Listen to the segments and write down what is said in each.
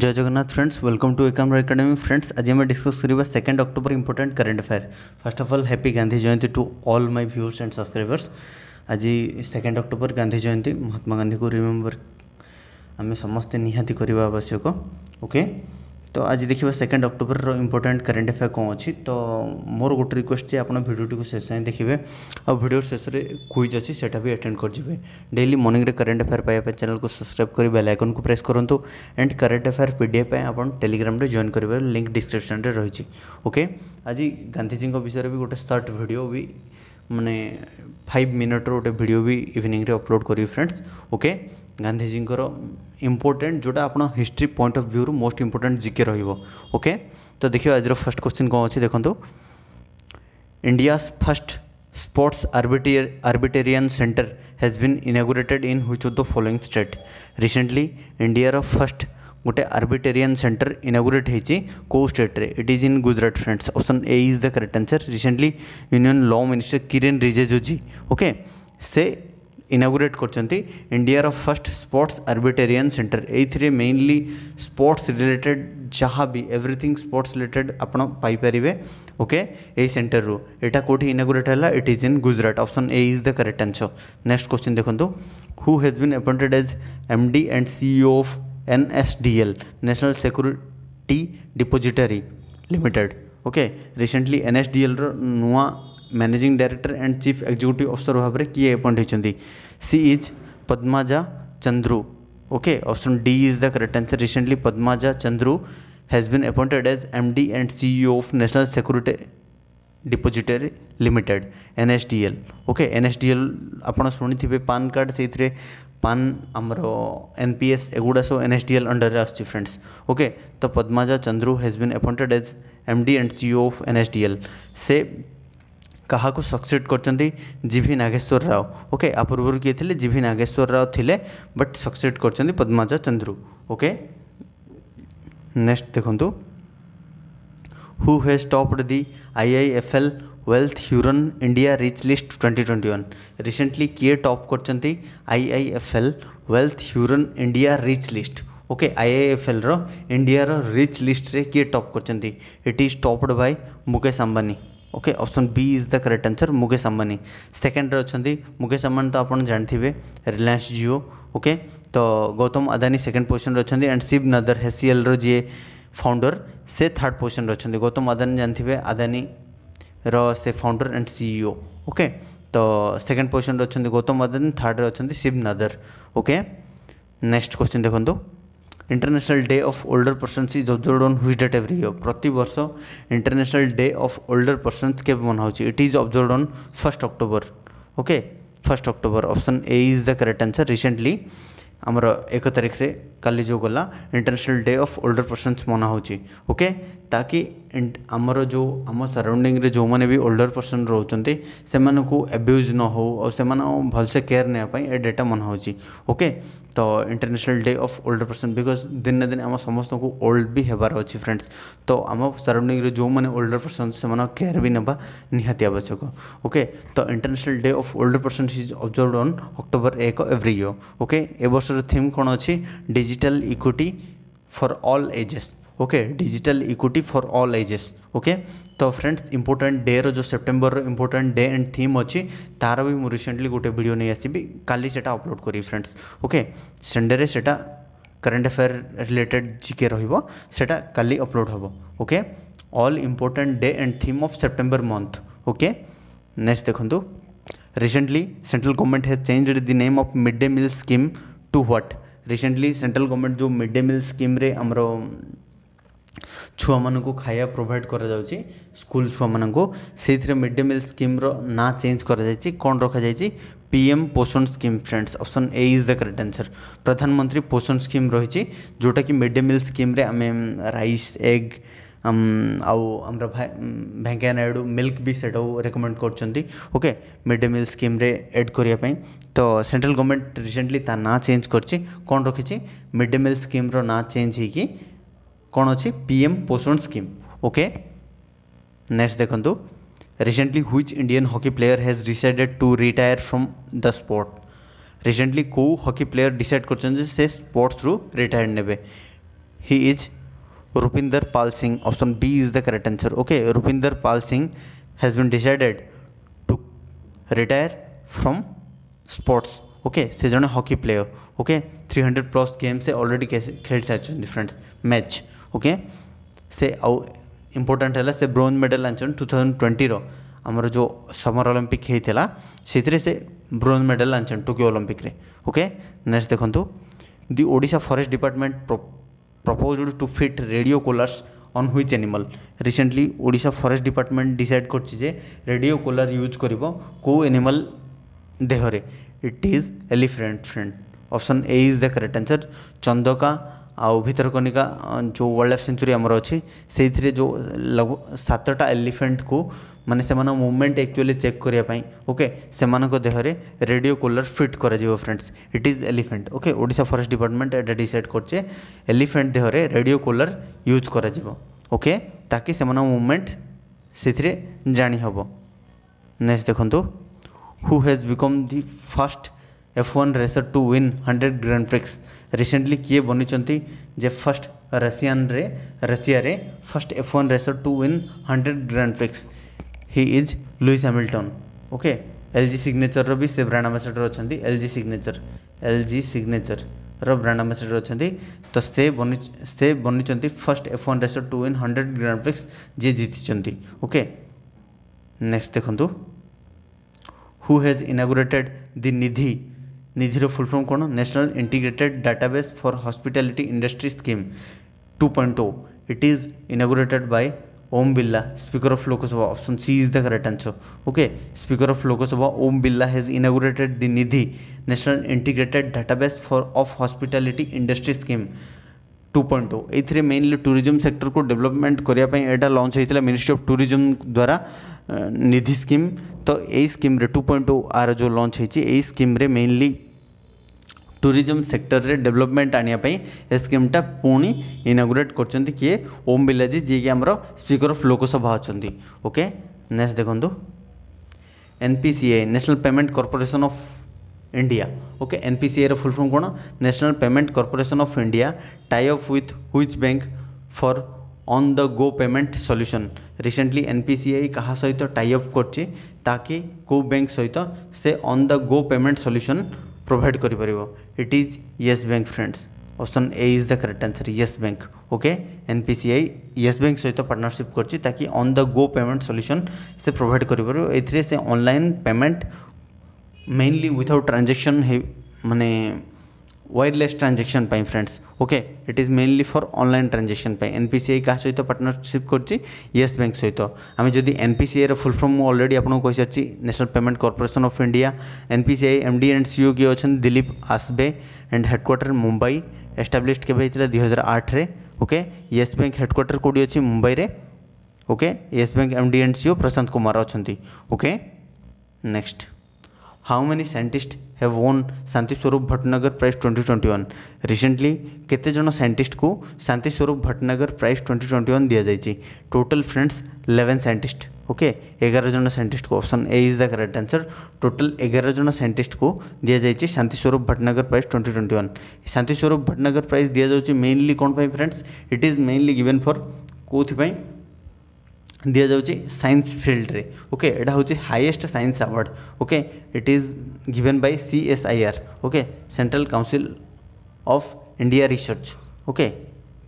जय Jagannath friends welcome to Ekam academy friends आज आम डिस्कस करवा second October important current affair first of all happy Gandhi Jayanti to all my viewers and subscribers आज second October Gandhi Jayanti Mahatma Gandhi को remember आम समस्ते निहाती करवा आवश्यक ओके okay? তো আজ দেখবা second October important current affair কম অছি তো মোর গোটে রিকোয়েস্ট যে আপনার ভিডিওটি শেষ যায় দেখবে আিডিওর শেষে কুইজ অছি সেটা বি আটেড করবে ডেলি মর্নিংরে কারেন্ট আফেয়ার পাইবা চ্যানেল কু সবসক্রাইব করে বেল আইকন কু প্রেস করতু এন্ড কারেন্ট আফেয়ার পিডিএফ আপনার টেলিগ্রামে জয়েন করবার লিঙ্ক ডিসক্রিপশনরে রয়েছে ওকে আজ গান্ধীজী বিষয়ে বি গোটে সর্ট ভিডিও বি ମାନେ ଫାଇଭ୍ ମିନିଟ୍ର ଗୋଟେ ଭିଡ଼ିଓ ବି ଇଭିନିଂରେ ଅପଲୋଡ଼ କରିବି ଫ୍ରେଣ୍ଡସ୍ ଓକେ ଗାନ୍ଧିଜୀଙ୍କର ଇମ୍ପୋର୍ଟାଣ୍ଟ ଯେଉଁଟା ଆପଣ ହିଷ୍ଟ୍ରି ପଏଣ୍ଟ ଅଫ୍ ଭ୍ୟୁରୁ ମୋଷ୍ଟ ଇମ୍ପୋର୍ଟାଣ୍ଟ ଜିକେ ରହିବ ଓକେ ତ ଦେଖିବା ଆଜିର ଫାର୍ଷ୍ଟ କ୍ୱେଶ୍ଚିନ୍ କ'ଣ ଅଛି ଦେଖନ୍ତୁ India's first sports arbiter arbitarian center has been inaugurated in which of the following state recently india first गोटे आर्बिटेरियन सेन्टर इनागुरेट हो कौ स्टेट्रे it is in Gujarat friends option A is the correct answer recently union law minister Kiren Rijijuji okay से inaugurate कर India first sports arbitration centre यही mainly sports related जहाँ भी everything sports related आपड़ पाइपर ओके यही सेंटर रु यहाँ कौटी इनागुरेट है it is in Gujarat option A is the correct answer next question देखो who has been appointed as M D and CEO of N S D L national security depository limited okay recently N S D L नुआ managing director and chief executive officer भाव में किए appoint होती C is Padmaja Chandru okay option D is the correct answer recently Padmaja Chandru has been appointed as M D and C O of national security depository limited N S D L okay N S D L आप शुणी PAN card से पान आमर N P एस एगुड़ा सब N S D L under friends okay तो Padmaja Chandru has been appointed as M D and C O of N S D L से क्या सक्सेड कर जिभि नागेश्वर राव ओके आ पूर्व किए थे जिभि नागेश्वर राव थे बट सक्सेड कर पद्माजा चंद्रू ओके नेक्स्ट देखु who has topped the I I F L wealth Hurun India rich list twenty twenty one recently କିଏ ଟପ୍ କରିଛନ୍ତି I I F L wealth Hurun India rich list okay IIFL रो India रो rich list रे किए top करचंती it is topped by Mukesh Ambani okay option B is the correct answer Mukesh Ambani second रे अच्छा मुकेश अंबानी तो आप जानते रिलायंस जियो ओके तो गौतम अदानी सेकेंड पोजिशन अच्छा एंड शिव नदर हेसीएल रो जी फाउंडर से थर्ड पोजिशन अच्छा गौतम अदानी जानते हैं अदानी ର ସେ ଫାଉଣ୍ଡର ଆଣ୍ଡ ସିଇଓ ଓକେ ତ ସେକେଣ୍ଡ ପୋଜିସନ୍ରେ ଅଛନ୍ତି ଗୌତମ ଅଦାନୀ ଥାର୍ଡ଼ରେ ଅଛନ୍ତି Shiv Nadar okay next question ଦେଖନ୍ତୁ international day of older persons is observe on which date every year ପ୍ରତିବର୍ଷ international day of older persons କେବେ ମନାହେଉଛି it is observe on first October okay first October option A is the correct answer recently ଆମର ଏକ ତାରିଖରେ କାଲି ଯେଉଁ ଗଲା international day of older persons ମନା ହେଉଛି ଓକେ ତାକି ଆମର ଯେଉଁ ଆମ ସରାଉଣ୍ଡିଂରେ ଯେଉଁମାନେ ବି ଓଲ୍ଡର ପର୍ସନ୍ ରହୁଛନ୍ତି ସେମାନଙ୍କୁ ଆବ୍ୟୁଜ୍ ନ ହେଉ ଆଉ ସେମାନଙ୍କ ଭଲସେ କେୟାର୍ ନେବା ପାଇଁ ଏ ଡେଟା ମନା ହେଉଛି ଓକେ ତ international day of older person because ଦିନେ ଦିନେ ଆମ ସମସ୍ତଙ୍କୁ ଓଲ୍ଡ ବି ହେବାର ଅଛି ଫ୍ରେଣ୍ଡସ୍ ତ ଆମ ସରାଉଣ୍ଡିଂରେ ଯେଉଁମାନେ ଓଲ୍ଡର୍ ପର୍ସନ୍ ସେମାନଙ୍କ କେୟାର ବି ନେବା ନିହାତି ଆବଶ୍ୟକ ଓକେ ତ international day of older person is observe on October ଏକ ଏଭ୍ରି ଇୟର୍ ଓକେ ଏ ବର୍ଷର ଥିମ୍ କ'ଣ ଅଛି digital equity for all ages okay digital equity for all ages okay तो फ्रेंड्स इंपोर्टेंट डे रो जो September important day and theme अच्छी तार भी मुझे रिसेंटली गोटे भिड नहीं आसबि का अपलोड करी फ्रेंड्स ओके संडे से करेन्ट अफेयर रिलेटेड जिके रोटा का अपलोड हे okay all important day and theme of September month okay next देखु recently central government has change the name of mid day meal scheme to what recently central government जो mid day meal scheme रे हमरो छुआ मान खाया provide कर school छुआ मान से मिड डे मिल स्कीम्र ना चेज कर कौन रखा जा PM Poshan scheme friends option A is the correct answer Pradhanmantri Poshan scheme रही जोटा कि मिड डे मिल स्कीम्रे आम रईस एग आम भेकैया नायडू मिल्क भी सैट रेकमेंड करके मिड डे मिल स्कीम्रे एड करने तो सेंट्राल गवर्नमेंट रिसेंटली ना चेज कर मिड डे मिल स्कीम्र ना चेज हो कौन अच्छी PM Poshan scheme okay next देखो recently which Indian hockey player has decided to retire from the sport recently को हॉकी प्लेयर डिसाइड कर से स्पोर्ट्स रू रिटायर ने he is Rupinder Pal Singh option B is the correct answer okay Rupinder Pal Singh has been decided to retire from sports okay से जन hockey player okay 300 plus game से already खेल सारी फ्रेंड्स मैच ଓକେ ସେ ଆଉ ଇମ୍ପୋର୍ଟାଣ୍ଟ ହେଲା ସେ ବ୍ରୋଞ୍ଜ ମେଡ଼ାଲ ଆଣିଛନ୍ତି ଟୁ ଥାଉଜେଣ୍ଡ ଟ୍ୱେଣ୍ଟିର ଆମର ଯେଉଁ ସମର ଅଲିମ୍ପିକ୍ ହେଇଥିଲା ସେଥିରେ ସେ ବ୍ରୋଞ୍ଜ ମେଡ଼ାଲ ଆଣିଛନ୍ତି ଟୋକିଓ ଅଲିମ୍ପିକ୍ରେ ଓକେ ନେକ୍ସଟ ଦେଖନ୍ତୁ the Odisha forest department proposed to fit radio collars on which animal recently Odisha forest department decide କରିଛି ଯେ ରେଡ଼ିଓ କୋଲାର ୟୁଜ୍ କରିବ କେଉଁ ଆନିମଲ୍ ଦେହରେ it is elephant friend option A is the correct answer Chandaka ଆଉ ଭିତରକନିକା ଯେଉଁ wild life century ଆମର ଅଛି ସେଇଥିରେ ଯେଉଁ ସାତଟା ଏଲିଫ୍ୟାଣ୍ଟକୁ ମାନେ ସେମାନଙ୍କ ମୁଭମେଣ୍ଟ ଆକ୍ଚୁଆଲି ଚେକ୍ କରିବା ପାଇଁ ଓକେ ସେମାନଙ୍କ ଦେହରେ ରେଡ଼ିଓ କଲାର୍ ଫିଟ୍ କରାଯିବ friends it is elephant okay Odisha forest department ଏଇଟା ଡିସାଇଡ଼୍ କରିଛେ ଏଲିଫ୍ୟାଣ୍ଟ ଦେହରେ ରେଡ଼ିଓ କଲାର୍ ୟୁଜ୍ କରାଯିବ ଓକେ ତାକି ସେମାନଙ୍କ ମୁଭମେଣ୍ଟ ସେଥିରେ ଜାଣି ହେବ ନେକ୍ସଟ ଦେଖନ୍ତୁ who has become the first F one racer to win hundred grand prix recently किए बनी जे फर्स्ट रशियान रे रशिया रे first F one racer to win hundred grand prix he is Lewis Hamilton okay L G signature भी से brand ambassador अच्छा L G signature L G signature brand ambassador अच्छा तो से बनी से बनी first F one racer to win hundred grand prix जी जीति ओके नेक्स्ट देखु who has inaugurated the Nidhi Nidhi full form କ'ଣ national integrated database for hospitality industry scheme two point it is is by Om Birla speaker of Lok Sabha option C is the correct answer okay speaker of Lok Sabha Om Birla has inaugurated the Nidhi national integrated database for of hospitality industry scheme two point O ए mainly tourism sector को development करने launch होता ministry of tourism द्वारा Nidhi scheme तो यही स्कीम्रे two point O आर जो लंच होती स्कीम्रे मेनली टूरीजम सेक्टर में डेभलपमेंट आनेपाई स्कीमटा पुणी इनाग्रेट करे ओम बिलाजी जी आम स्पीकर अफ लोकसभा अच्छा ओके नेक्स्ट देखु NPCA national payment corporation of India okay NPCA full form कौन national payment corporation of India tie up with हुई bank for on the go payment solution recently NPCA कहा सहित tie up करे ताकि को bank सहित से on the go payment solution provide कर it is Yes Bank friends option A is the correct answer Yes Bank okay N P C I Yes Bank सहित partnership करछि ताकि on the go payment solution से provide कर से online payment mainly without transaction मानने wireless transaction ପାଇଁ friends okay it is mainly for online transaction ପାଇଁ NPCI କାହା ସହିତ partnership କରୁଛି yes bank ସହିତ ଆମେ ଯଦି NPCI ର full form ମୁଁ already ଆପଣଙ୍କୁ କହିସାରିଛି National Payment Corporation of India NPCI MD and CEO କିଏ ଅଛନ୍ତି Dilip ଆସବେ and headquarter Mumbai established କେବେ ହେଇଥିଲା ଦୁଇ ହଜାର ଆଠରେ ଓକେ ୟେସ୍ ବ୍ୟାଙ୍କ ହେଡ଼କ୍ୱାର୍ଟର କେଉଁଠି ଅଛି ମୁମ୍ବାଇରେ okay Yes Bank M D and C O Prashant Kumar ଅଛନ୍ତି okay next how many scientist have won Shanti Swarup Bhatnagar prize one recently केतेज साइंटिस्ट को Shanti Swarup Bhatnagar prize twenty twenty one दि जाए total friends eleven scientist okay एगार जन साइंटिस्ट को option A is the correct answer total एगार जन साइंटिस्ट को दि जाए Shanti Swarup Bhatnagar prize twenty one Shanti Swarup Bhatnagar prize दि जाउची मेनली कौन friends it is mainly given for कौपाई दि जाऊँच सैंस फिल्ड में ओके यहाँ हूँ highest science award okay it is given by C S I R okay central council of India research okay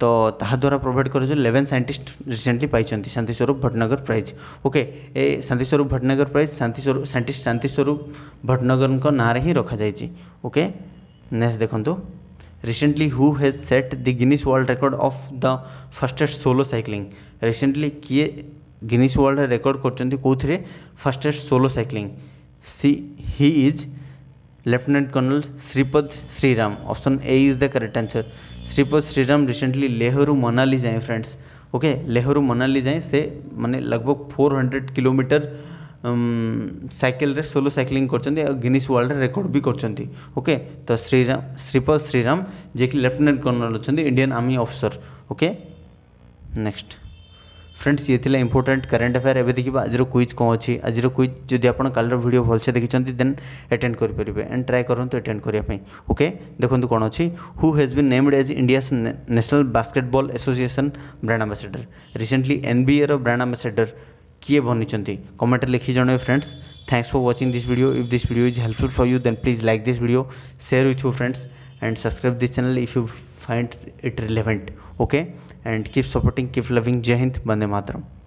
तो ताद्वारा प्रोभाइड कर लेवेन सैंटिस्ट रिसेंटली पाई शांति स्वरूप भटनगर प्राइज ओके ए शांति स्वरूप भटनगर प्राइज शांति स्वरूप सैंट शांति स्वरूप भटनगर ना ही रखा जाए ओके नेक्स्ट देखो recently who has set the Guinness world record of the fastest solo cycling recently किए ଗିନିସ୍ ୱାର୍ଲଡ଼ ରେକର୍ଡ଼ କରିଛନ୍ତି କେଉଁଥିରେ ଫାଷ୍ଟେଷ୍ଟ ସୋଲୋ ସାଇକ୍ଲିଂ ସି he is Lieutenant Colonel Sripad Sriram. Option A is the correct answer. Sripad Sriram recently लेहरू मनाली जाए friends okay लेहरू Manali जाए से मैंने लगभग 400 किलोमीटर ସାଇକେଲରେ ସୋଲୋ ସାଇକେଲିଂ କରିଛନ୍ତି ଆଉ ଗିନିସ୍ ୱାର୍ଲଡ଼ରେ ରେକର୍ଡ଼ ବି କରିଛନ୍ତି ଓକେ ତ ଶ୍ରୀରାମ ଶ୍ରୀପଦ ଶ୍ରୀରାମ ଯିଏକି ଲେଫ୍ଟନାଣ୍ଟ କର୍ଣ୍ଣର ଅଛନ୍ତି Indian army officer okay next friends ये थी इंपोर्टाट करेन्ट अफेयर एवं देखिए आज क्विज कौन अच्छी आज क्विज जब आप भिड भलसे देखी देन एटेड करेंगे एंड ट्राए करूँ एटेड करने ओके देखो तो कौन अच्छी who has been named as India national basketball association brand ambassador recently NBA brand ambassador किए बनी कमेंट लिखी जनवे friends thanks for watching this video if this video is helpful for you then please like this video share with you friends and subscribe this channel if you find it relevant okay and keep supporting keep loving जय हिंद बंदे मातरम